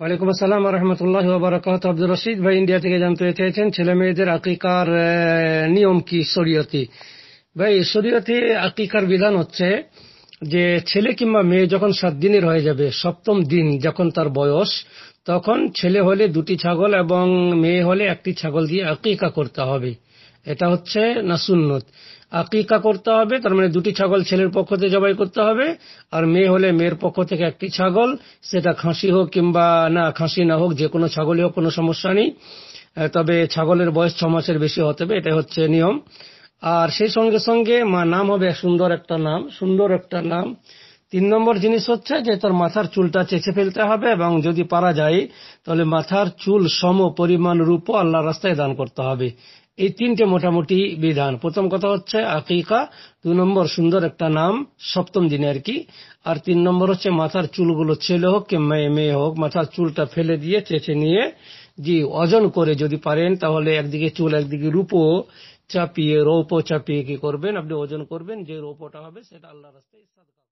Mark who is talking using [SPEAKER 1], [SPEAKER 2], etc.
[SPEAKER 1] ওয়ালাইকুম আসসালাম রহমতুল্লাহ বারাকাত আব্দুল রশিদ ভাই ইন্ডিয়া থেকে জানতে চাইছেন ছেলে মেয়েদের আকিকার নিয়ম কি শরীয়তি ভাই শরীয়তি আকিকার বিধান হচ্ছে যে ছেলে কিংবা মেয়ে যখন সাত দিনের হয়ে যাবে সপ্তম দিন যখন তার বয়স তখন ছেলে হলে দুটি ছাগল এবং মেয়ে হলে একটি ছাগল দিয়ে আকিকা করতে হবে এটা হচ্ছে না সুন্নত আকিকা করতে হবে তার মানে দুটি ছাগল ছেলের পক্ষ থেকে জবাই করতে হবে আর মেয়ে হলে মেয়ের পক্ষ থেকে একটি ছাগল সেটা খাসি হোক কিংবা না খাসি না হোক যে কোনো ছাগলই হোক কোনো সমস্যা নেই তবে ছাগলের বয়স ছ মাসের বেশি হতে হবে এটা হচ্ছে নিয়ম আর সেই সঙ্গে সঙ্গে মা নাম হবে সুন্দর একটা নাম সুন্দর একটা নাম তিন নম্বর জিনিস হচ্ছে যে তার মাথার চুলটা চেঁচে ফেলতে হবে এবং যদি পারা যায় তাহলে মাথার চুল সম পরিমাণ রূপ আল্লাহ রাস্তায় দান করতে হবে এই তিনটে মোটামুটি বিধান প্রথম কথা হচ্ছে আকিকা দু নম্বর সুন্দর একটা নাম সপ্তম দিনে আর কি আর তিন নম্বর হচ্ছে মাথার চুলগুলো ছেলে হোক কিংবা মেয়ে মেয়ে হোক মাথার চুলটা ফেলে দিয়ে চেঁচে নিয়ে জি অজন করে যদি পারেন তাহলে একদিকে চুল একদিকে রূপ চাপিয়ে রৌপো চাপিয়ে কি করবেন আপনি ওজন করবেন যে রৌপোটা হবে সেটা আল্লাহ রাস্তায়